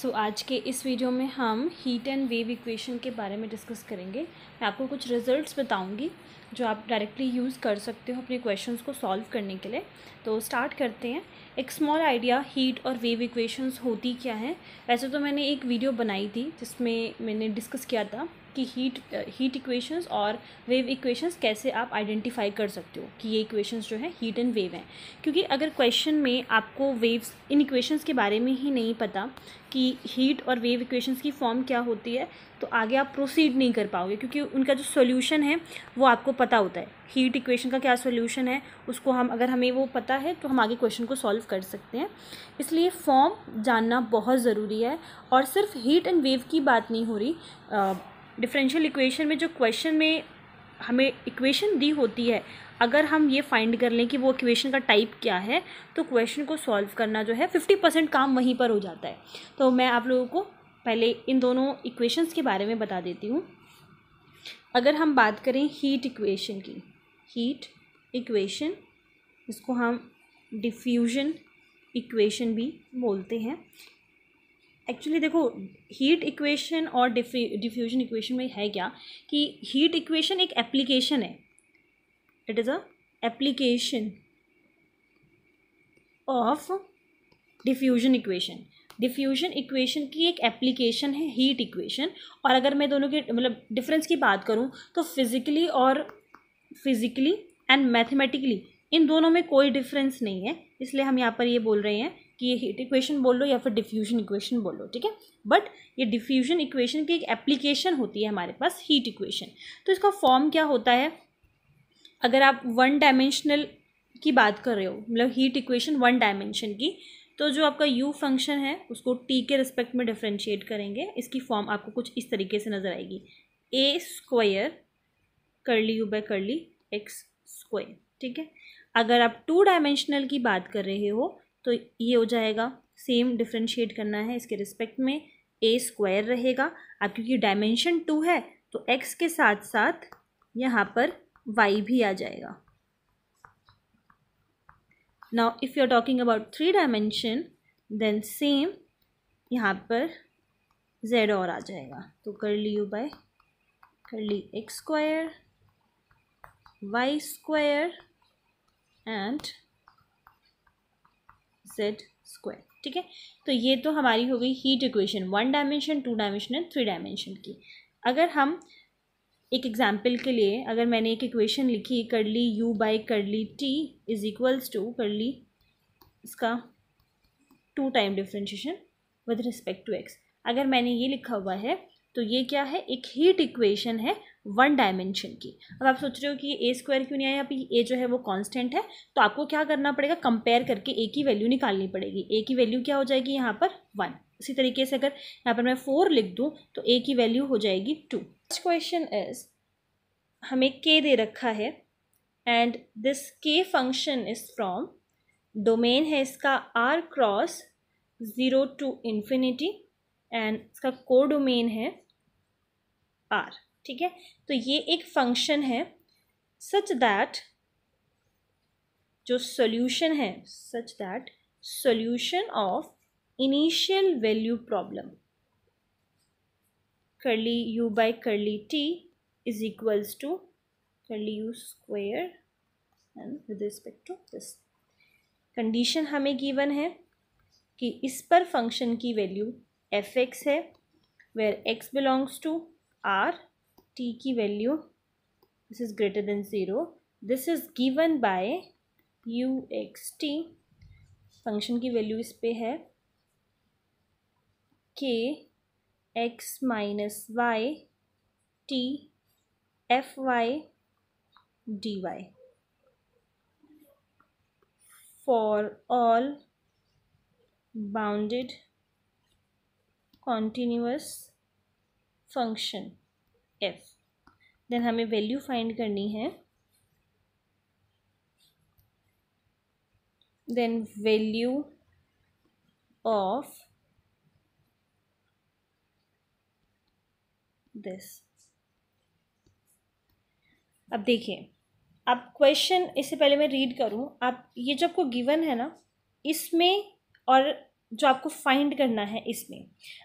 सो so, आज के इस वीडियो में हम हीट एंड वेव इक्वेशन के बारे में डिस्कस करेंगे मैं आपको कुछ रिजल्ट्स बताऊंगी जो आप डायरेक्टली यूज़ कर सकते हो अपने क्वेश्चंस को सॉल्व करने के लिए तो स्टार्ट करते हैं एक स्मॉल आइडिया हीट और वेव इक्वेशंस होती क्या है वैसे तो मैंने एक वीडियो बनाई थी जिसमें मैंने डिस्कस किया था कि हीट हीट इक्वेशंस और वेव इक्वेशंस कैसे आप आइडेंटिफाई कर सकते हो कि ये इक्वेशंस जो है हीट एंड वेव हैं क्योंकि अगर क्वेश्चन में आपको वेव्स इन इक्वेशंस के बारे में ही नहीं पता कि हीट और वेव इक्वेशंस की फॉर्म क्या होती है तो आगे आप प्रोसीड नहीं कर पाओगे क्योंकि उनका जो सोल्यूशन है वो आपको पता होता है हीट इक्वेशन का क्या सोल्यूशन है उसको हम अगर हमें वो पता है तो हम आगे क्वेश्चन को सॉल्व कर सकते हैं इसलिए फॉर्म जानना बहुत ज़रूरी है और सिर्फ हीट एंड वेव की बात नहीं हो रही डिफरेंशियल इक्वेशन में जो क्वेश्चन में हमें इक्वेशन दी होती है अगर हम ये फाइंड कर लें कि वो इक्वेशन का टाइप क्या है तो क्वेश्चन को सॉल्व करना जो है फिफ्टी परसेंट काम वहीं पर हो जाता है तो मैं आप लोगों को पहले इन दोनों इक्वेशंस के बारे में बता देती हूँ अगर हम बात करें हीट इक्वेशन की हीट इक्वेशन इसको हम डिफ्यूजन इक्वेशन भी बोलते हैं एक्चुअली देखो हीट इक्वेशन और डिफ्यूजन इक्वेशन में है क्या कि हीट इक्वेशन एक एप्लीकेशन है it is a application of diffusion equation diffusion equation की एक एप्लीकेशन है हीट इक्वेशन और अगर मैं दोनों के मतलब डिफरेंस की बात करूं तो फिज़िकली और फिज़िकली एंड मैथमेटिकली इन दोनों में कोई डिफरेंस नहीं है इसलिए हम यहाँ पर ये बोल रहे हैं कि ये हीट इक्वेशन बोल लो या फिर डिफ्यूजन इक्वेशन बोल लो ठीक है बट ये डिफ्यूजन इक्वेशन की एक एप्लीकेशन होती है हमारे पास हीट इक्वेशन तो इसका फॉर्म क्या होता है अगर आप वन डायमेंशनल की बात कर रहे हो मतलब हीट इक्वेशन वन डायमेंशन की तो जो आपका यू फंक्शन है उसको टी के रिस्पेक्ट में डिफ्रेंशिएट करेंगे इसकी फॉर्म आपको कुछ इस तरीके से नज़र आएगी a square curly U by curly x square ठीक है अगर आप टू डायमेंशनल की बात कर रहे हो तो ये हो जाएगा सेम डिफ्रेंशिएट करना है इसके रिस्पेक्ट में ए स्क्वायर रहेगा अब क्योंकि डायमेंशन टू है तो एक्स के साथ साथ यहाँ पर वाई भी आ जाएगा now if you are talking about three dimension then same यहाँ पर जेड और आ जाएगा तो कर ली U by curly X square Y square and Z square ठीक है तो ये तो हमारी हो गई heat equation one dimension two dimension three dimension की अगर हम एक एग्जाम्पल के लिए अगर मैंने एक इक्वेशन लिखी कर ली U by curly T is equals to curly इसका two time differentiation with respect to X अगर मैंने ये लिखा हुआ है तो ये क्या है एक हीट इक्वेशन है वन डायमेंशन की अब आप सोच रहे हो कि ए स्क्वायर क्यों नहीं आया अभी ए जो है वो कांस्टेंट है तो आपको क्या करना पड़ेगा कंपेयर करके ए की वैल्यू निकालनी पड़ेगी ए की वैल्यू क्या हो जाएगी यहाँ पर वन इसी तरीके से अगर यहाँ पर मैं फोर लिख दूँ तो ए की वैल्यू हो जाएगी टू नेक्स्ट क्वेश्चन इज हमें के दे रखा है and this K function is from domain है इसका R cross zero to infinity and इसका को डोमेन है आर ठीक है तो ये एक फंक्शन है सच दैट जो सॉल्यूशन है such that solution of initial value problem curly U by curly T is equals to curly U square and with respect to this condition हमें गिवन है कि इस पर फंक्शन की वैल्यू एफ एक्स है where X belongs to R t की value this is greater than zero this is given by U x T function की value इस पे है K X minus Y T F Y D Y for all bounded continuous function F then हमें value find करनी है then value of this अब देखिए अब क्वेश्चन इससे पहले मैं रीड करूं आप ये जो आपको गिवन है ना इसमें और जो आपको फाइंड करना है इसमें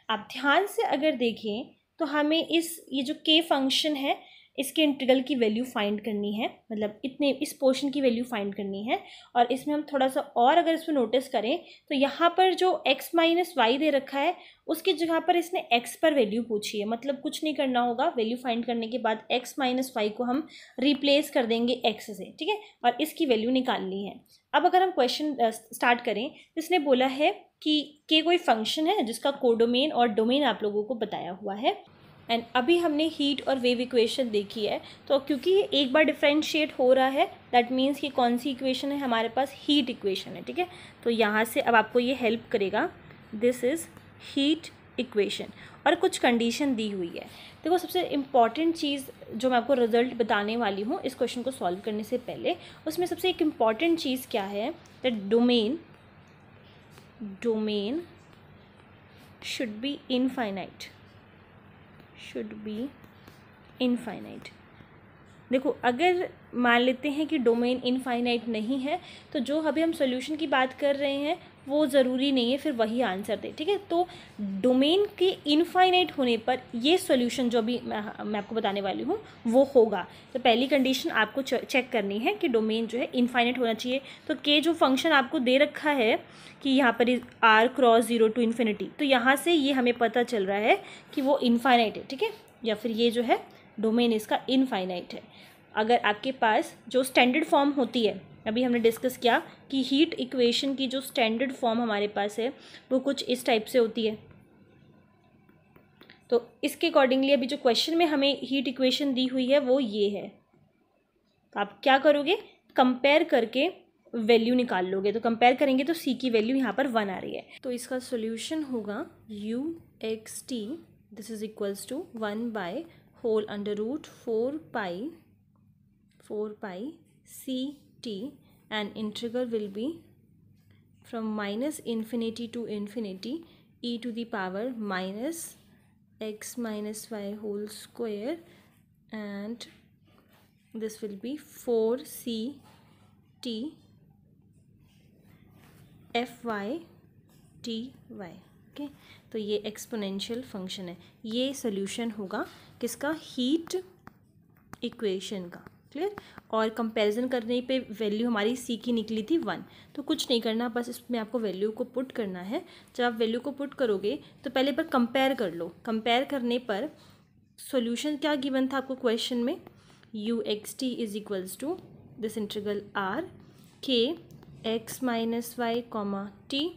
आप ध्यान से अगर देखें तो हमें इस ये जो के फंक्शन है इसके इंटीग्रल की वैल्यू फाइंड करनी है मतलब इतने इस पोर्शन की वैल्यू फाइंड करनी है और इसमें हम थोड़ा सा और अगर इसमें नोटिस करें तो यहाँ पर जो एक्स माइनस वाई दे रखा है उसकी जगह पर इसने एक्स पर वैल्यू पूछी है मतलब कुछ नहीं करना होगा वैल्यू फाइंड करने के बाद एक्स माइनस वाई को हम रिप्लेस कर देंगे एक्स से ठीक है और इसकी वैल्यू निकालनी है अब अगर हम क्वेश्चन स्टार्ट करें तो इसने बोला है कि के कोई फंक्शन है जिसका कोडोमेन और डोमेन आप लोगों को बताया हुआ है एंड अभी हमने हीट और वेव इक्वेशन देखी है तो क्योंकि ये एक बार डिफ्रेंशिएट हो रहा है दैट मीन्स कि कौन सी इक्वेशन है हमारे पास हीट इक्वेशन है ठीक है तो यहाँ से अब आपको ये हेल्प करेगा दिस इज़ हीट इक्वेशन और कुछ कंडीशन दी हुई है देखो सबसे इम्पॉर्टेंट चीज़ जो मैं आपको रिजल्ट बताने वाली हूँ इस क्वेश्चन को सॉल्व करने से पहले उसमें सबसे एक इम्पॉर्टेंट चीज़ क्या है that domain domain should be infinite should be infinite देखो अगर मान लेते हैं कि डोमेन इनफाइनाइट नहीं है तो जो अभी हम सॉल्यूशन की बात कर रहे हैं वो ज़रूरी नहीं है फिर वही आंसर दे ठीक है तो डोमेन के इनफाइनाइट होने पर ये सॉल्यूशन जो अभी मैं, मैं आपको बताने वाली हूँ वो होगा तो पहली कंडीशन आपको चेक करनी है कि डोमेन जो है इनफाइनाइट होना चाहिए तो के जो फंक्शन आपको दे रखा है कि यहाँ पर R cross zero to infinity तो यहाँ से ये हमें पता चल रहा है कि वो इनफाइनाइट है ठीक है या फिर ये जो है डोमेन इसका इनफाइनाइट है अगर आपके पास जो स्टैंडर्ड फॉर्म होती है अभी हमने डिस्कस किया कि हीट इक्वेशन की जो स्टैंडर्ड फॉर्म हमारे पास है वो कुछ इस टाइप से होती है तो इसके अकॉर्डिंगली अभी जो क्वेश्चन में हमें हीट इक्वेशन दी हुई है वो ये है तो आप क्या करोगे कंपेयर करके वैल्यू निकाल लोगे तो कंपेयर करेंगे तो सी की वैल्यू यहाँ पर वन आ रही है तो इसका सोल्यूशन होगा U x T this is equals to one by whole under root four pi four pi C t and integral will be from minus infinity to infinity e to the power minus x minus y whole square and this will be 4 c t f y t y okay तो ये exponential function है ये solution होगा किसका heat equation का clear और comparison करने पे वैल्यू हमारी सी की निकली थी वन तो कुछ नहीं करना बस इसमें आपको वैल्यू को पुट करना है जब आप वैल्यू को पुट करोगे तो पहले पर कंपेयर कर लो कंपेयर करने पर सॉल्यूशन क्या गिवन था आपको क्वेश्चन में U x T is equals to this integral R K X minus Y comma T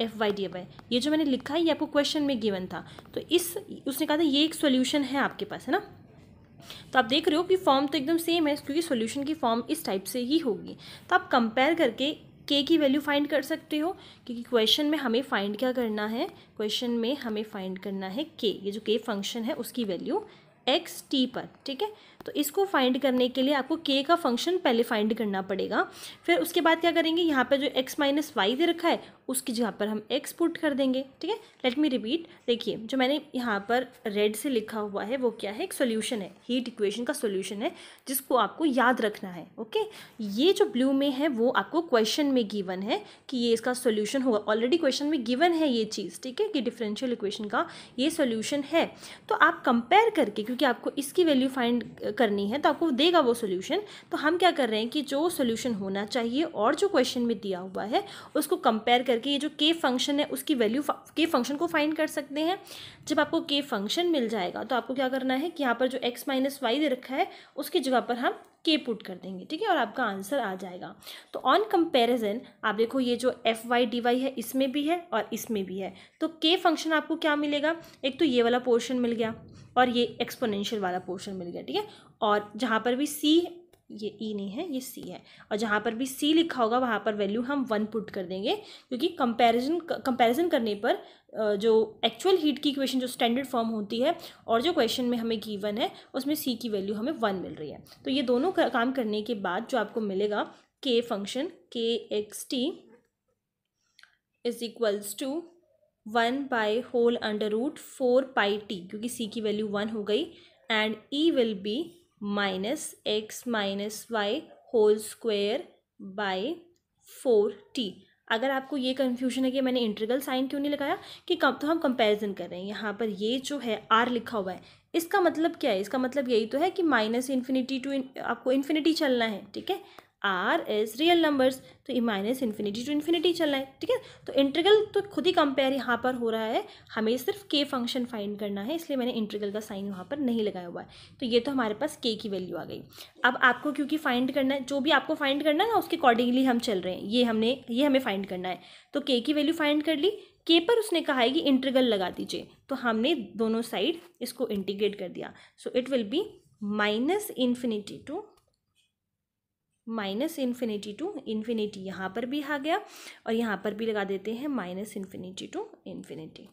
F Y D Y ये जो मैंने लिखा है ये आपको क्वेश्चन में गिवन था तो इस उसने कहा था ये एक सॉल्यूशन है आपके पास है ना तो आप देख रहे हो कि फॉर्म तो एकदम सेम है क्योंकि सोल्यूशन की फॉर्म इस टाइप से ही होगी तो आप कंपेयर करके के की वैल्यू फाइंड कर सकते हो क्योंकि क्वेश्चन में हमें फाइंड क्या करना है क्वेश्चन में हमें फाइंड करना है के ये जो के फंक्शन है उसकी वैल्यू एक्स टी पर ठीक है तो इसको फाइंड करने के लिए आपको के का फंक्शन पहले फाइंड करना पड़ेगा फिर उसके बाद क्या करेंगे यहाँ पर जो एक्स माइनस वाई दे रखा है उसकी जगह पर हम एक्स पुट कर देंगे ठीक है लेट मी रिपीट देखिए जो मैंने यहाँ पर रेड से लिखा हुआ है वो क्या है एक सोल्यूशन है हीट इक्वेशन का सोल्यूशन है जिसको आपको याद रखना है ओके ये जो ब्लू में है वो आपको क्वेश्चन में गिवन है कि ये इसका सोल्यूशन होगा ऑलरेडी क्वेश्चन में गिवन है ये चीज़ ठीक है कि डिफरेंशियल इक्वेशन का ये सोल्यूशन है तो आप कंपेयर करके क्योंकि आपको इसकी वैल्यू फाइंड करनी है तो आपको देगा वो सोल्यूशन तो हम क्या कर रहे हैं कि जो सोल्यूशन होना चाहिए और जो क्वेश्चन में दिया हुआ है उसको कंपेयर करके ये जो के फंक्शन है उसकी वैल्यू के फंक्शन को फाइंड कर सकते हैं जब आपको के फंक्शन मिल जाएगा तो आपको क्या करना है कि यहाँ पर जो एक्स माइनस वाई दे रखा है उसकी जगह पर हम के पुट कर देंगे ठीक है और आपका आंसर आ जाएगा तो ऑन कंपैरिजन आप देखो ये जो एफ वाई डी वाई है इसमें भी है और इसमें भी है तो के फंक्शन आपको क्या मिलेगा एक तो ये वाला पोर्शन मिल गया और ये एक्सपोनेंशियल वाला पोर्शन मिल गया ठीक है और जहाँ पर भी सी ये ई e नहीं है ये सी है और जहाँ पर भी सी लिखा होगा वहाँ पर वैल्यू हम वन पुट कर देंगे क्योंकि कंपैरिजन कंपैरिजन करने पर जो एक्चुअल हीट की इक्वेशन जो स्टैंडर्ड फॉर्म होती है और जो क्वेश्चन में हमें गिवन है उसमें सी की वैल्यू हमें वन मिल रही है तो ये दोनों का काम करने के बाद जो आपको मिलेगा K function K X T is equals to one by whole under root four pi T क्योंकि सी की वैल्यू वन हो गई and E will be minus x minus Y whole square by four T अगर आपको ये confusion है कि मैंने इंटरगल साइन क्यों नहीं लगाया कि कब तो हम कंपैरिजन कर रहे हैं यहाँ पर ये जो है आर लिखा हुआ है इसका मतलब क्या है इसका मतलब यही तो है कि माइनस इन्फिनिटी टू आपको इन्फिनिटी चलना है ठीक है आर इज़ रियल नंबर्स तो ये माइनस इन्फिनिटी टू इन्फिनिटी चल रहा है ठीक है तो इंटरगल तो खुद ही कंपेयर यहाँ पर हो रहा है हमें सिर्फ के फंक्शन फाइंड करना है इसलिए मैंने इंटरगल का साइन यहाँ पर नहीं लगाया हुआ है तो ये तो हमारे पास के की वैल्यू आ गई अब आपको क्योंकि फाइंड करना है जो भी आपको फाइंड करना है ना उसके अकॉर्डिंगली हम चल रहे हैं ये हमने ये हमें फाइंड करना है तो के की वैल्यू फाइंड कर ली के पर उसने कहा है कि इंटरगल लगा दीजिए तो हमने दोनों साइड इसको इंटीग्रेट कर दिया so it will be minus infinity to minus infinity to infinity यहाँ पर भी आ गया और यहाँ पर भी लगा देते हैं माइनस इन्फिनिटी टू इन्फिनिटी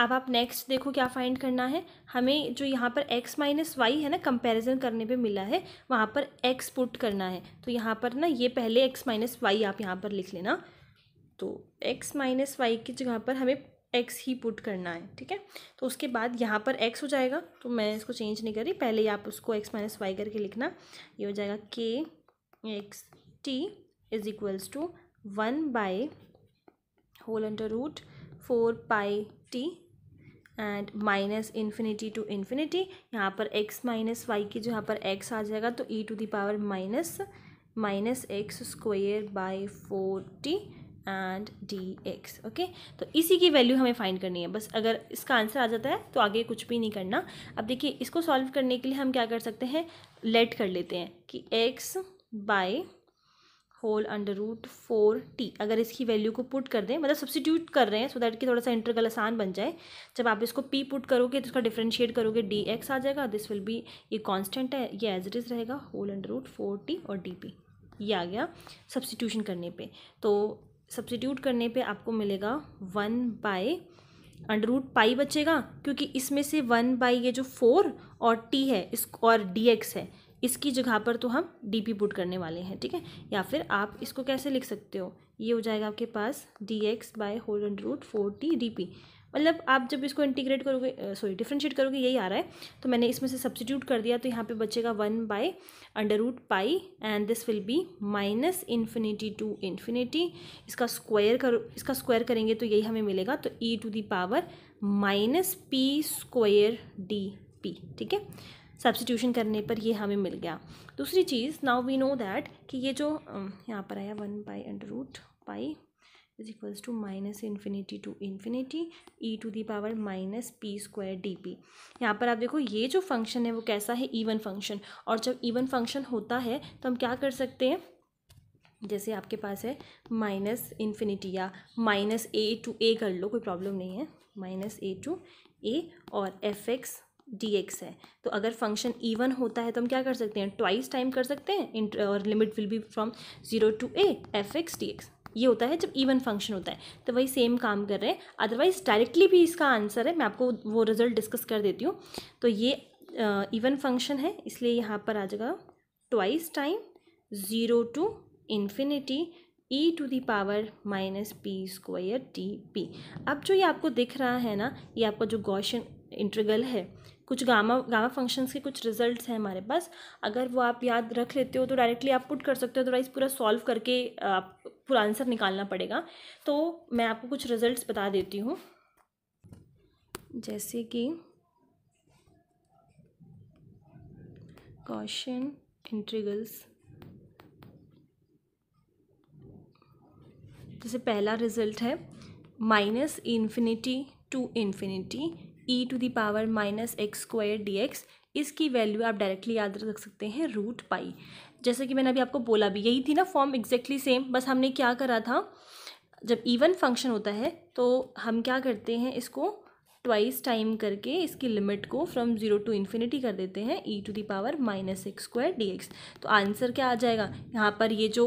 अब आप नेक्स्ट देखो क्या फाइंड करना है हमें जो यहाँ पर एक्स माइनस वाई है ना कंपैरिजन करने पे मिला है वहाँ पर एक्स पुट करना है तो यहाँ पर ना ये पहले एक्स माइनस वाई आप यहाँ पर लिख लेना तो एक्स माइनस वाई की जगह पर हमें एक्स ही पुट करना है ठीक है तो उसके बाद यहाँ पर एक्स हो जाएगा तो मैं इसको चेंज नहीं करी पहले आप उसको एक्स माइनस वाई करके लिखना ये हो जाएगा K X T is equals to one by whole under root four pi T and minus infinity to infinity यहाँ पर एक्स माइनस वाई की जहाँ पर एक्स आ जाएगा तो E to the power minus minus X square by four T and D X okay तो इसी की वैल्यू हमें फाइंड करनी है बस अगर इसका आंसर आ जाता है तो आगे कुछ भी नहीं करना अब देखिए इसको सॉल्व करने के लिए हम क्या कर सकते हैं लेट कर लेते हैं कि X by whole under root four T अगर इसकी वैल्यू को पुट कर दें मतलब सब्सिट्यूट कर रहे हैं सो so दैट कि थोड़ा सा इंटरगल आसान बन जाए जब आप इसको पी पुट करोगे तो उसका डिफ्रेंशिएट करोगे डी एक्स आ जाएगा दिस विल बी ये कांस्टेंट है ये एज इट इज़ रहेगा whole under root four T और डी पी ये आ गया सब्सिट्यूशन करने पे तो सब्सिट्यूट करने पे आपको मिलेगा one by under root pi बचेगा क्योंकि इसमें से वन बाई ये जो फोर और टी है इस और डी एक्स है इसकी जगह पर तो हम डी पी पुट करने वाले हैं ठीक है या फिर आप इसको कैसे लिख सकते हो ये हो जाएगा आपके पास D X by whole under root four T D P मतलब आप जब इसको इंटीग्रेट करोगे सॉरी डिफ्रेंशिएट करोगे यही आ रहा है तो मैंने इसमें से सब्सिट्यूट कर दिया तो यहाँ पे बचेगा one by under root pi and this will be minus infinity to infinity इसका स्क्वायर करो इसका स्क्वायर करेंगे तो यही हमें मिलेगा तो E to the power minus P square D P ठीक है सब्सिट्यूशन करने पर ये हमें मिल गया दूसरी चीज़ नाउ वी नो दैट कि ये जो यहाँ पर आया one by under root pi is equals to minus infinity to infinity E to the power minus P square D P यहाँ पर आप देखो ये जो फंक्शन है वो कैसा है ईवन फंक्शन और जब ईवन फंक्शन होता है तो हम क्या कर सकते हैं जैसे आपके पास है माइनस इन्फिनिटी या माइनस ए टू ए कर लो कोई प्रॉब्लम नहीं है माइनस ए टू ए और एफ एक्स डी एक्स है तो अगर फंक्शन इवन होता है तो हम क्या कर सकते हैं ट्वाइस टाइम कर सकते हैं और limit will be from zero to A F X D X ये होता है जब इवन फंक्शन होता है तो वही सेम काम कर रहे हैं अदरवाइज डायरेक्टली भी इसका आंसर है मैं आपको वो रिजल्ट डिस्कस कर देती हूँ तो ये इवन फंक्शन है इसलिए यहाँ पर आ जाएगा twice time zero to infinity E to the power minus P square T P अब जो ये आपको दिख रहा है ना ये आपका जो गौशन इंटरगल है कुछ गामा गामा फंक्शंस के कुछ रिजल्ट्स हैं हमारे पास अगर वो आप याद रख लेते हो तो डायरेक्टली आप पुट कर सकते हो अदरवाइज पूरा सॉल्व करके आप पूरा आंसर निकालना पड़ेगा तो मैं आपको कुछ रिजल्ट्स बता देती हूँ जैसे कि क्वेश्चन इंट्रीगल्स जैसे पहला रिजल्ट है minus infinity to infinity E to the power minus X square D X इसकी वैल्यू आप डायरेक्टली याद रख सकते हैं रूट पाई जैसे कि मैंने अभी आपको बोला भी यही थी ना फॉर्म एग्जैक्टली सेम बस हमने क्या करा था जब इवन फंक्शन होता है तो हम क्या करते हैं इसको ट्वाइस टाइम करके इसकी लिमिट को फ्रॉम जीरो टू इन्फिनिटी कर देते हैं E to the power minus X square D X तो आंसर क्या आ जाएगा यहाँ पर ये जो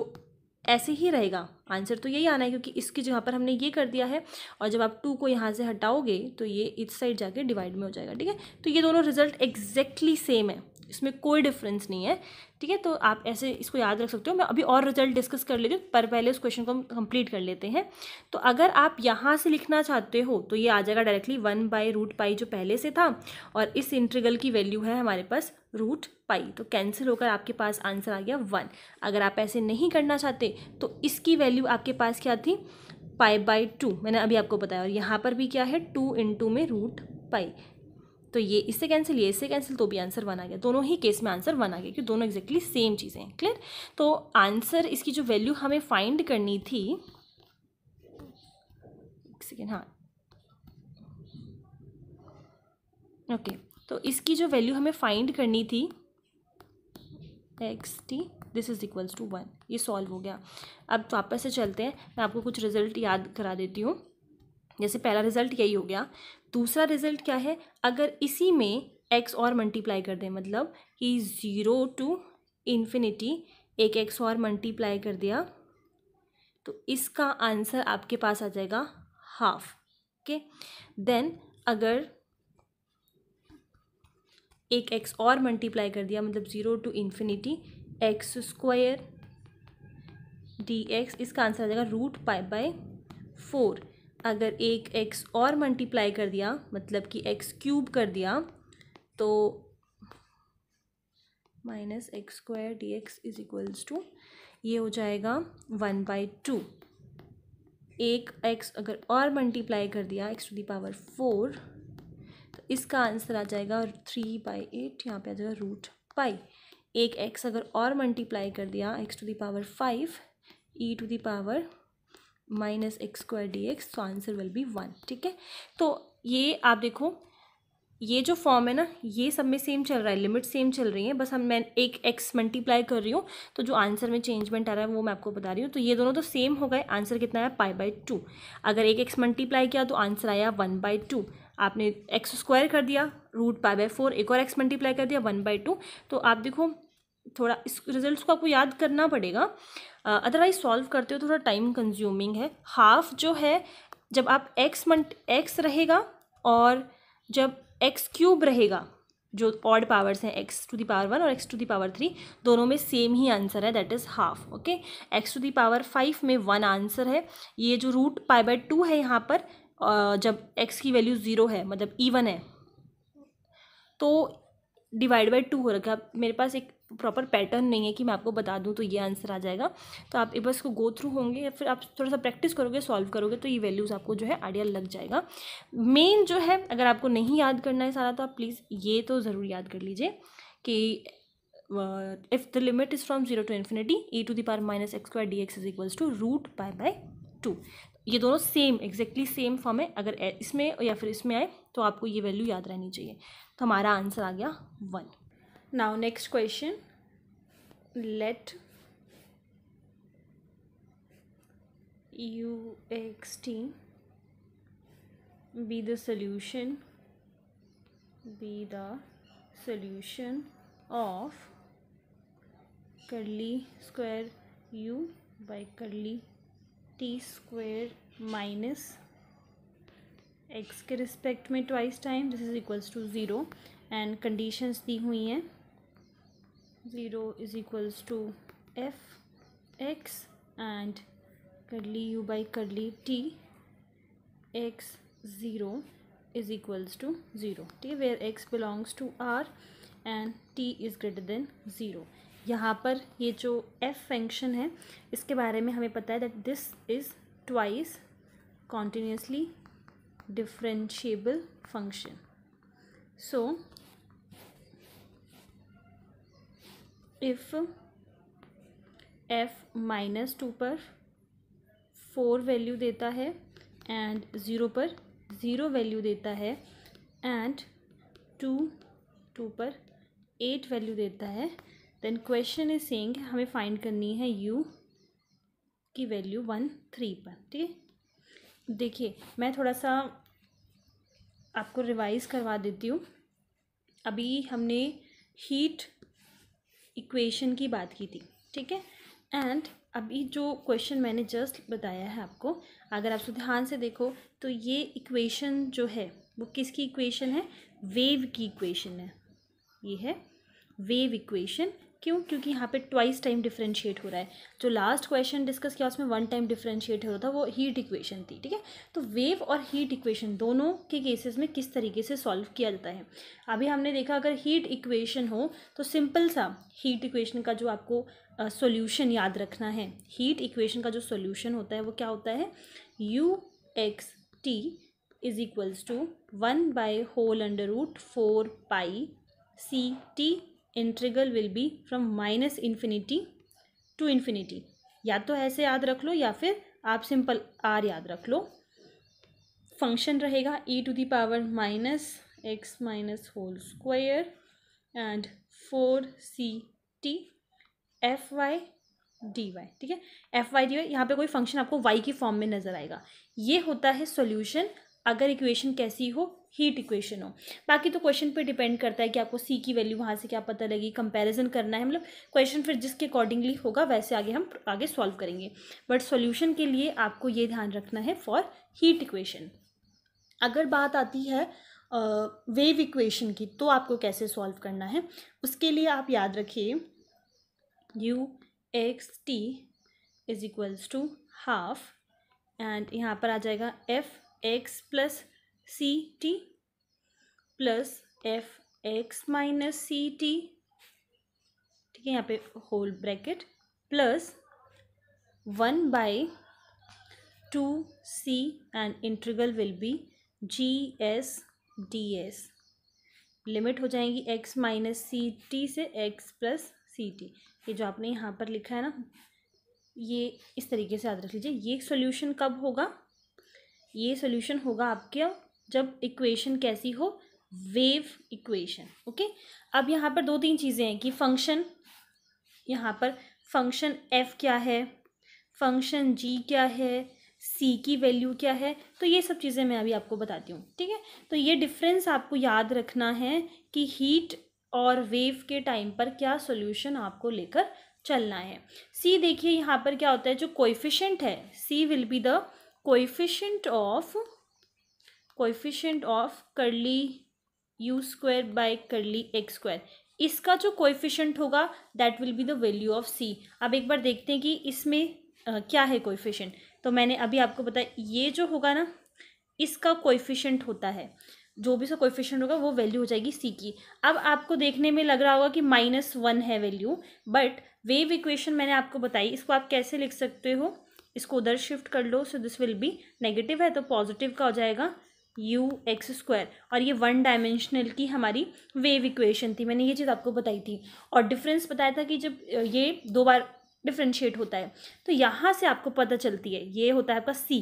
ऐसे ही रहेगा आंसर तो यही आना है क्योंकि इसकी जगह पर हमने ये कर दिया है और जब आप टू को यहाँ से हटाओगे तो ये इस साइड जाके डिवाइड में हो जाएगा ठीक है तो ये दोनों रिजल्ट एग्जैक्टली सेम है इसमें कोई डिफरेंस नहीं है ठीक है तो आप ऐसे इसको याद रख सकते हो मैं अभी और रिजल्ट डिस्कस कर लेती हूँ पर पहले उस क्वेश्चन को हम कंप्लीट कर लेते हैं तो अगर आप यहाँ से लिखना चाहते हो तो ये आ जाएगा directly one by root pi जो पहले से था और इस इंट्रीगल की वैल्यू है हमारे पास रूट पाई तो कैंसिल होकर आपके पास आंसर आ गया वन अगर आप ऐसे नहीं करना चाहते तो इसकी वैल्यू आपके पास क्या थी पाई बाई टू मैंने अभी आपको बताया और यहाँ पर भी क्या है two into root pi तो ये इससे कैंसिल ये इससे कैंसिल तो भी आंसर वन आ गया दोनों ही केस में आंसर वन आ गया क्योंकि दोनों एग्जैक्टली सेम चीज़ें हैं क्लियर तो आंसर इसकी जो वैल्यू हमें फाइंड करनी थी एक सेकेंड हाँ ओके okay, तो इसकी जो वैल्यू हमें फाइंड करनी थी X T this is equals to one ये सॉल्व हो गया अब वापस से चलते हैं मैं आपको कुछ रिजल्ट याद करा देती हूँ जैसे पहला रिजल्ट यही हो गया दूसरा रिजल्ट क्या है अगर इसी में एक्स और मल्टीप्लाई कर दें मतलब कि ज़ीरो टू इन्फिनिटी एक एक्स और मल्टीप्लाई कर दिया तो इसका आंसर आपके पास आ जाएगा हाफ ओके देन अगर एक एक्स और मल्टीप्लाई कर दिया मतलब zero to infinity X square D X इसका आंसर आ जाएगा रूट पाई बाय फोर अगर एक एक्स और मल्टीप्लाई कर दिया मतलब कि एक्स क्यूब कर दिया तो minus X square D X is equals to ये हो जाएगा वन बाई टू एक एक्स अगर और मल्टीप्लाई कर दिया एक्स टू दावर फोर इसका आंसर आ जाएगा थ्री बाई एट यहाँ पर आ जाएगा रूट पाई एक एक्स अगर और मल्टीप्लाई कर दिया X to the power five E to the power minus X square D X तो आंसर विल बी वन ठीक है तो ये आप देखो ये जो फॉर्म है ना ये सब में सेम चल रहा है लिमिट सेम चल रही है बस हम मैं एक एक्स मल्टीप्लाई कर रही हूँ तो जो आंसर में चेंजमेंट आ रहा है वो मैं आपको बता रही हूँ तो ये दोनों तो सेम हो गए आंसर कितना आया पाई बाई टू अगर एक एक्स मल्टीप्लाई किया तो आंसर आया वन बाई टू आपने एक्स स्क्वायर कर दिया रूट पाई बाय फोर एक और एक्स मल्टीप्लाई कर दिया वन बाई टू तो आप देखो थोड़ा इस रिजल्ट्स को आपको याद करना पड़ेगा अदरवाइज सॉल्व करते हो थोड़ा टाइम कंज्यूमिंग है हाफ जो है जब आप एक्स मंट एक्स रहेगा और जब एक्स क्यूब रहेगा जो ऑड पावर्स हैं X to the power one और X to the power three दोनों में सेम ही आंसर है that is half okay X to the power five में वन आंसर है ये जो रूट पाई बाय टू है यहाँ पर जब एक्स की वैल्यू ज़ीरो है मतलब ईवन है तो डिवाइड बाई टू हो रखा है मेरे पास एक प्रॉपर पैटर्न नहीं है कि मैं आपको बता दूं तो ये आंसर आ जाएगा तो आप बस को गो थ्रू होंगे या फिर आप थोड़ा सा प्रैक्टिस करोगे सॉल्व करोगे तो ये वैल्यूज़ आपको जो है आइडिया लग जाएगा मेन जो है अगर आपको नहीं याद करना है सारा तो आप प्लीज़ ये तो ज़रूर याद कर लीजिए कि if the limit is from zero to infinity E to the power minus X square D X is equals to root pi by two ये दोनों सेम एग्जैक्टली सेम फॉर्म है अगर इसमें या फिर इसमें आए तो आपको ये वैल्यू याद रहनी चाहिए तो हमारा आंसर आ गया one now next question let U x T be the solution be the solution of curly square U by curly T square minus X के रिस्पेक्ट में twice time this is equals to zero and conditions दी हुई हैं zero is equals to F X and curly U by curly T X zero is equals to zero ठीक है where X belongs to R and T is greater than zero यहाँ पर ये जो F function है इसके बारे में हमें पता है that this is twice continuously differentiable function so if f minus two पर फोर वैल्यू देता है एंड ज़ीरो पर ज़ीरो वैल्यू देता है एंड टू टू पर एट वैल्यू देता है देन क्वेश्चन इज सेइंग हमें फाइंड करनी है यू की वैल्यू वन थ्री पर ठीक है देखिए मैं थोड़ा सा आपको रिवाइज़ करवा देती हूँ अभी हमने हीट इक्वेशन की बात की थी ठीक है एंड अभी जो क्वेश्चन मैंने जस्ट बताया है आपको अगर आप ध्यान से देखो तो ये इक्वेशन जो है वो किसकी इक्वेशन है वेव की इक्वेशन है ये है वेव इक्वेशन क्यों क्योंकि यहाँ पे ट्वाइस टाइम डिफ्रेंशिएट हो रहा है जो लास्ट क्वेश्चन डिस्कस किया उसमें वन टाइम डिफ्रेंशिएट हो रहा था वो हीट इक्वेशन थी ठीक है तो वेव और हीट इक्वेशन दोनों के केसेस में किस तरीके से सॉल्व किया जाता है अभी हमने देखा अगर हीट इक्वेशन हो तो सिंपल सा हीट इक्वेशन का जो आपको सोल्यूशन uh, याद रखना है हीट इक्वेशन का जो सोल्यूशन होता है वो क्या होता है u x T is equals to one by whole under root four pi c t integral will be from minus infinity to infinity या तो ऐसे याद रख लो या फिर आप सिंपल आर याद रख लो फंक्शन रहेगा e to the power minus x minus whole square and four c t F Y D y ठीक है एफ वाई डी वाई यहाँ पर कोई फंक्शन आपको वाई की फॉर्म में नज़र आएगा ये होता है सोल्यूशन अगर इक्वेशन कैसी हो हीट इक्वेशन हो बाकी तो क्वेश्चन पे डिपेंड करता है कि आपको सी की वैल्यू वहाँ से क्या पता लगी कंपैरिजन करना है मतलब क्वेश्चन फिर जिसके अकॉर्डिंगली होगा वैसे आगे हम आगे सॉल्व करेंगे बट सॉल्यूशन के लिए आपको ये ध्यान रखना है फॉर हीट इक्वेशन अगर बात आती है वेव uh, इक्वेशन की तो आपको कैसे सॉल्व करना है उसके लिए आप याद रखिए u x T is equals to half and यहाँ पर आ जाएगा f x plus c t plus f x minus c t ठीक है यहाँ पे whole bracket plus one by two c and integral will be g s d s limit हो जाएगी एक्स माइनस सी टी से x plus c t ये जो आपने यहाँ पर लिखा है ना ये इस तरीके से याद रख लीजिए ये सोल्यूशन कब होगा ये सोल्यूशन होगा आपका जब इक्वेशन कैसी हो वेव इक्वेशन ओके अब यहाँ पर दो तीन चीज़ें हैं कि फंक्शन यहाँ पर फंक्शन एफ क्या है फंक्शन जी क्या है सी की वैल्यू क्या है तो ये सब चीज़ें मैं अभी आपको बताती हूँ ठीक है तो ये डिफरेंस आपको याद रखना है कि हीट और वेव के टाइम पर क्या सोल्यूशन आपको लेकर चलना है सी देखिए यहाँ पर क्या होता है जो कोइफिशेंट है c will be the coefficient of coefficient of curly u square by curly x square इसका जो कोइफिशेंट होगा that will be the value of c अब एक बार देखते हैं कि इसमें आ, क्या है कोइफिशेंट तो मैंने अभी आपको बताया ये जो होगा ना इसका कोइफिशेंट होता है जो भी सा कोइफिशेंट होगा वो वैल्यू हो जाएगी सी की अब आपको देखने में लग रहा होगा कि माइनस वन है वैल्यू बट वेव इक्वेशन मैंने आपको बताई इसको आप कैसे लिख सकते हो इसको उधर शिफ्ट कर लो so this will be negative है तो पॉजिटिव का हो जाएगा यू एक्स स्क्वायर और ये वन डायमेंशनल की हमारी वेव इक्वेशन थी मैंने ये चीज़ आपको बताई थी और डिफरेंस बताया था कि जब ये दो बार डिफ्रेंशिएट होता है तो यहाँ से आपको पता चलती है ये होता है आपका सी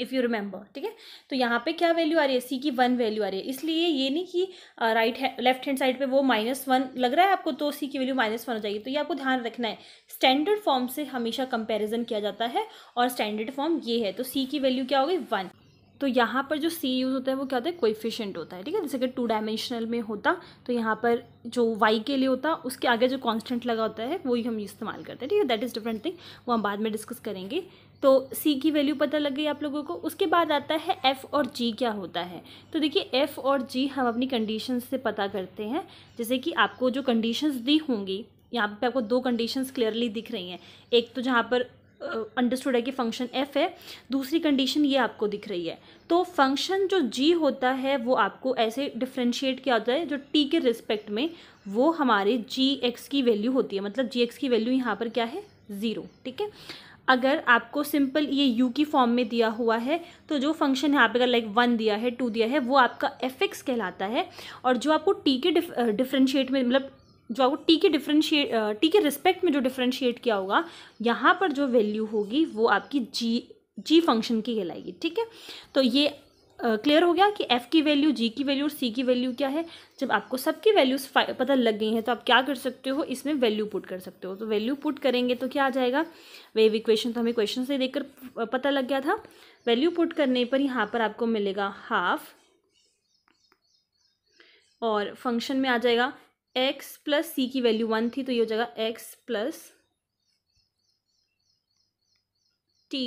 इफ़ यू रिमेंबर ठीक है तो यहाँ पे क्या वैल्यू आ रही है सी की वन वैल्यू आ रही है इसलिए ये नहीं कि राइट है लेफ्ट हैंड साइड पे वो माइनस वन लग रहा है आपको तो सी की वैल्यू माइनस वन हो जाएगी तो ये आपको ध्यान रखना है स्टैंडर्ड फॉर्म से हमेशा कंपैरिजन किया जाता है और स्टैंडर्ड फॉर्म ये है तो सी की वैल्यू क्या होगी वन तो यहाँ पर जो सी यूज़ होता है वो क्या होता है कोइफिशियंट होता है ठीक है जैसे कि टू डायमेंशनल में होता तो यहाँ पर जो वाई के लिए होता उसके आगे जो कांस्टेंट लगा होता है वही हम इस्तेमाल करते हैं ठीक है दैट इज़ डिफरेंट थिंग वो हम बाद में डिस्कस करेंगे तो सी की वैल्यू पता लग गई आप लोगों को उसके बाद आता है एफ़ और जी क्या होता है तो देखिए एफ़ और जी हम अपनी कंडीशन से पता करते हैं जैसे कि आपको जो कंडीशंस दी होंगी यहाँ पे आपको दो कंडीशंस क्लियरली दिख रही हैं एक तो जहाँ पर अंडरस्टूड है कि फंक्शन एफ़ है दूसरी कंडीशन ये आपको दिख रही है तो फंक्शन जो जी होता है वो आपको ऐसे डिफ्रेंशिएट किया होता है जो टी के रिस्पेक्ट में वो हमारे जी एक्स की वैल्यू होती है मतलब जी एक्स की वैल्यू यहाँ पर क्या है ज़ीरो ठीक है अगर आपको सिंपल ये यू की फॉर्म में दिया हुआ है तो जो फंक्शन यहाँ पे अगर लाइक वन दिया है टू दिया है वो आपका एफ एक्स कहलाता है और जो आपको टी के डिफ डिफ्रेंशिएट में मतलब जो आपको टी के डिफ्रेंशिएट टी के रिस्पेक्ट में जो डिफ्रेंशिएट किया होगा यहाँ पर जो वैल्यू होगी वो आपकी जी जी फंक्शन की कहलाएगी ठीक है तो ये क्लियर हो गया कि एफ़ की वैल्यू जी की वैल्यू और सी की वैल्यू क्या है जब आपको सबकी वैल्यूज पता लग गई हैं तो आप क्या कर सकते हो इसमें वैल्यू पुट कर सकते हो तो वैल्यू पुट करेंगे तो क्या आ जाएगा वेव इक्वेशन तो हमें क्वेश्चन से देखकर पता लग गया था वैल्यू पुट करने पर यहाँ पर आपको मिलेगा हाफ और फंक्शन में आ जाएगा एक्स प्लस सी की वैल्यू वन थी तो ये हो जाएगा x plus t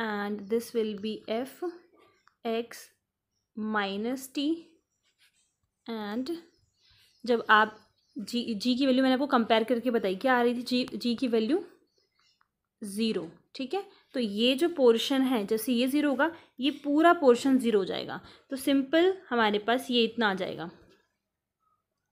and this will be f x minus t and जब आप जी जी की वैल्यू मैंने आपको कंपेयर करके बताई क्या आ रही थी जी जी की वैल्यू ज़ीरो ठीक है तो ये जो पोर्शन है जैसे ये ज़ीरो होगा ये पूरा पोर्शन ज़ीरो हो जाएगा तो सिंपल हमारे पास ये इतना आ जाएगा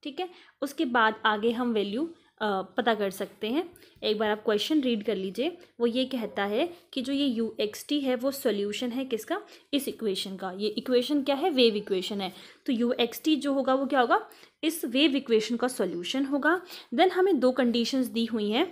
ठीक है उसके बाद आगे हम वैल्यू पता कर सकते हैं एक बार आप क्वेश्चन रीड कर लीजिए वो ये कहता है कि जो ये यू एक्स टी है वो सोल्यूशन है किसका इस इक्वेशन का ये इक्वेशन क्या है वेव इक्वेशन है तो यू एक्स टी जो होगा वो क्या होगा इस वेव इक्वेशन का सोल्यूशन होगा देन हमें दो कंडीशंस दी हुई हैं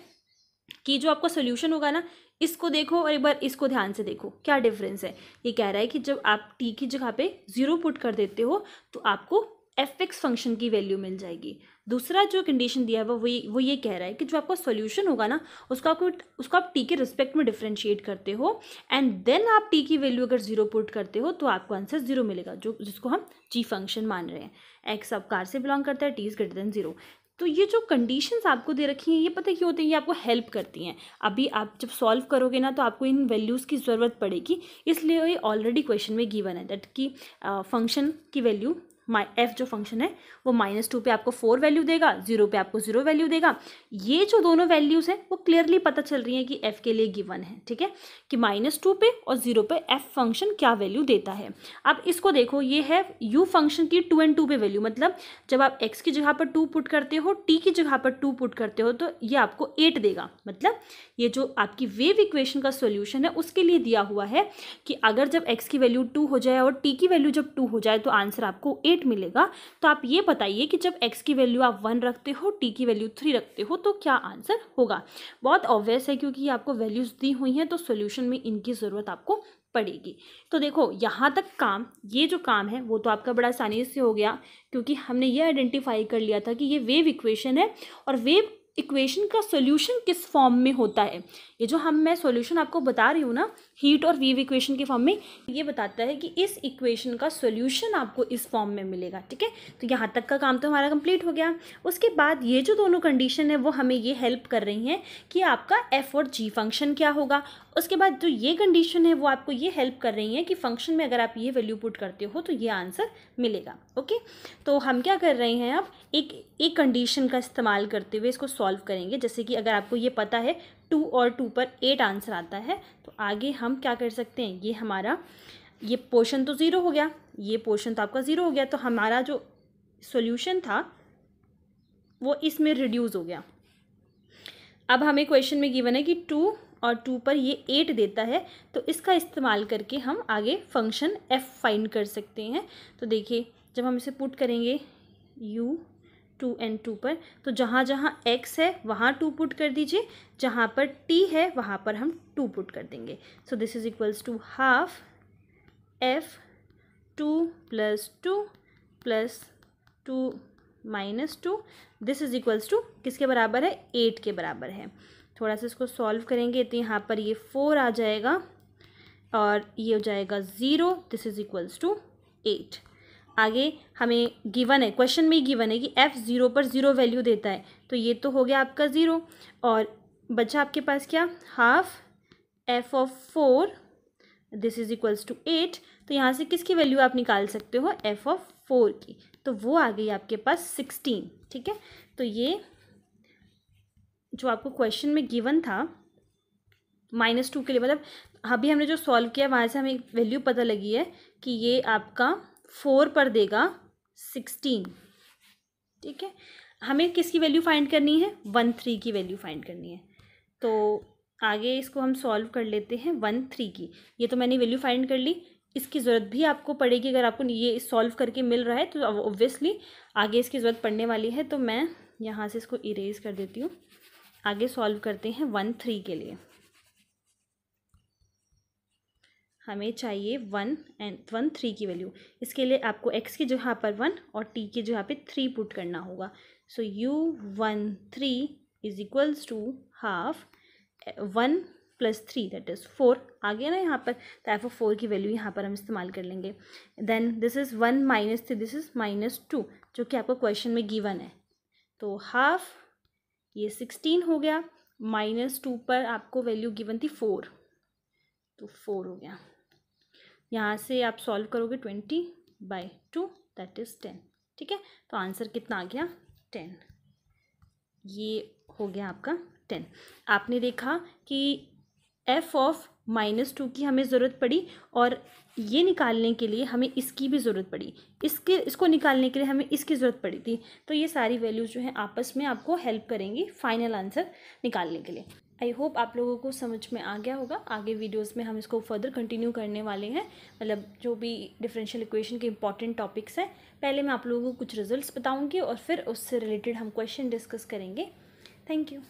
कि जो आपका सोल्यूशन होगा ना इसको देखो और एक बार इसको ध्यान से देखो क्या डिफरेंस है ये कह रहा है कि जब आप टी की जगह पे ज़ीरो पुट कर देते हो तो आपको एफ एक्स फंक्शन की वैल्यू मिल जाएगी दूसरा जो कंडीशन दिया है वो ये वो ये कह रहा है कि जो आपका सोल्यूशन होगा ना उसको आपको उसको आप टी के रिस्पेक्ट में डिफ्रेंशिएट करते हो एंड देन आप टी की वैल्यू अगर जीरो पुट करते हो तो आपको आंसर जीरो मिलेगा जो जिसको हम जी फंक्शन मान रहे हैं एक्स आप कार से बिलोंग करता है t is greater than zero तो ये जो कंडीशंस आपको दे रखी हैं ये पता क्यों होते हैं ये आपको हेल्प करती हैं अभी आप जब सॉल्व करोगे ना तो आपको इन वैल्यूज़ की ज़रूरत पड़ेगी इसलिए ये ऑलरेडी क्वेश्चन में गिवन है दैट कि फंक्शन की वैल्यू माई एफ जो फंक्शन है वो माइनस टू पे आपको फोर वैल्यू देगा जीरो पे आपको जीरो वैल्यू देगा ये जो दोनों वैल्यूज़ हैं वो क्लियरली पता चल रही हैं कि एफ के लिए गिवन है ठीक है कि माइनस टू पे और जीरो पे एफ फंक्शन क्या वैल्यू देता है अब इसको देखो ये है यू फंक्शन की टू एंड टू पे वैल्यू मतलब जब आप एक्स की जगह पर टू पुट करते हो टी की जगह पर टू पुट करते हो तो ये आपको एट देगा मतलब ये जो आपकी वेव इक्वेशन का सोल्यूशन है उसके लिए दिया हुआ है कि अगर जब एक्स की वैल्यू टू हो जाए और टी की वैल्यू जब टू हो जाए तो आंसर आपको एट एट मिलेगा तो आप ये बताइए कि जब एक्स की वैल्यू आप वन रखते हो टी की वैल्यू थ्री रखते हो तो क्या आंसर होगा बहुत ऑब्वियस है क्योंकि आपको वैल्यूज़ दी हुई हैं तो सोल्यूशन में इनकी ज़रूरत आपको पड़ेगी तो देखो यहाँ तक काम ये जो काम है वो तो आपका बड़ा आसानी से हो गया क्योंकि हमने ये आइडेंटिफाई कर लिया था कि ये वेव इक्वेशन है और वेव इक्वेशन का सोल्यूशन किस फॉर्म में होता है ये जो हम मैं सॉल्यूशन आपको बता रही हूँ ना हीट और वीव इक्वेशन के फॉर्म में ये बताता है कि इस इक्वेशन का सॉल्यूशन आपको इस फॉर्म में मिलेगा ठीक है तो यहाँ तक का काम तो हमारा कंप्लीट हो गया उसके बाद ये जो दोनों कंडीशन है वो हमें ये हेल्प कर रही हैं कि आपका एफ और जी फंक्शन क्या होगा उसके बाद जो ये कंडीशन है वो आपको ये हेल्प कर रही है कि फंक्शन में अगर आप ये वैल्यू पुट करते हो तो ये आंसर मिलेगा ओके तो हम क्या कर रहे हैं अब एक एक कंडीशन का इस्तेमाल करते हुए इसको सॉल्व करेंगे जैसे कि अगर आपको ये पता है टू और टू पर एट आंसर आता है तो आगे हम क्या कर सकते हैं ये हमारा ये पोर्शन तो ज़ीरो हो गया ये पोर्शन तो आपका ज़ीरो हो गया तो हमारा जो सॉल्यूशन था वो इसमें रिड्यूस हो गया अब हमें क्वेश्चन में गिवन है कि टू और टू पर ये एट देता है तो इसका इस्तेमाल करके हम आगे फंक्शन एफ फाइंड कर सकते हैं तो देखिए जब हम इसे पुट करेंगे यू टू एंड टू पर तो जहाँ जहाँ एक्स है वहाँ टू पुट कर दीजिए जहाँ पर टी है वहाँ पर हम टू पुट कर देंगे so this is equals to half f two plus two plus two minus two this is equals to किसके बराबर है एट के बराबर है थोड़ा सा इसको सॉल्व करेंगे तो यहाँ पर ये फोर आ जाएगा और ये हो जाएगा zero this is equals to eight आगे हमें गिवन है क्वेश्चन में ही गिवन है कि एफ़ ज़ीरो पर ज़ीरो वैल्यू देता है तो ये तो हो गया आपका ज़ीरो और बच्चा आपके पास क्या half f of four this is equals to eight तो यहाँ से किसकी वैल्यू आप निकाल सकते हो एफ ऑफ फोर की तो वो आ गई आपके पास सिक्सटीन ठीक है तो ये जो आपको क्वेश्चन में गिवन था माइनस टू के लिए मतलब अभी हमने जो सॉल्व किया वहाँ से हमें वैल्यू पता लगी है कि ये आपका फोर पर देगा सिक्सटीन ठीक है हमें किसकी वैल्यू फाइंड करनी है वन थ्री की वैल्यू फाइंड करनी है तो आगे इसको हम सॉल्व कर लेते हैं वन थ्री की ये तो मैंने वैल्यू फाइंड कर ली इसकी ज़रूरत भी आपको पड़ेगी अगर आपको ये सॉल्व करके मिल रहा है तो ऑब्वियसली आगे इसकी ज़रूरत पड़ने वाली है तो मैं यहाँ से इसको इरेज कर देती हूँ आगे सॉल्व करते हैं वन थ्री के लिए हमें चाहिए वन एंड वन थ्री की वैल्यू इसके लिए आपको एक्स के जहाँ पर वन और टी के जहाँ पे थ्री पुट करना होगा so u one three is equals to half one plus three that is four आ गया ना यहाँ पर तो एफ ऑफ फोर की वैल्यू यहाँ पर हम इस्तेमाल कर लेंगे then this is one minus three this is minus two जो कि आपको क्वेश्चन में गिवन है तो हाफ ये सिक्सटीन हो गया माइनस टू पर आपको वैल्यू गिवन थी फोर तो फोर हो गया यहाँ से आप सॉल्व करोगे twenty by two that is ten ठीक है तो आंसर कितना आ गया टेन ये हो गया आपका टेन आपने देखा कि एफ ऑफ माइनस टू की हमें ज़रूरत पड़ी और ये निकालने के लिए हमें इसकी भी ज़रूरत पड़ी इसके इसको निकालने के लिए हमें इसकी ज़रूरत पड़ी थी तो ये सारी वैल्यूज़ जो हैं आपस में आपको हेल्प करेंगी फाइनल आंसर निकालने के लिए आई होप आप लोगों को समझ में आ गया होगा आगे वीडियोस में हम इसको फर्दर कंटिन्यू करने वाले हैं मतलब जो भी डिफरेंशियल इक्वेशन के इंपॉर्टेंट टॉपिक्स हैं पहले मैं आप लोगों को कुछ रिजल्ट्स बताऊंगी और फिर उससे रिलेटेड हम क्वेश्चन डिस्कस करेंगे थैंक यू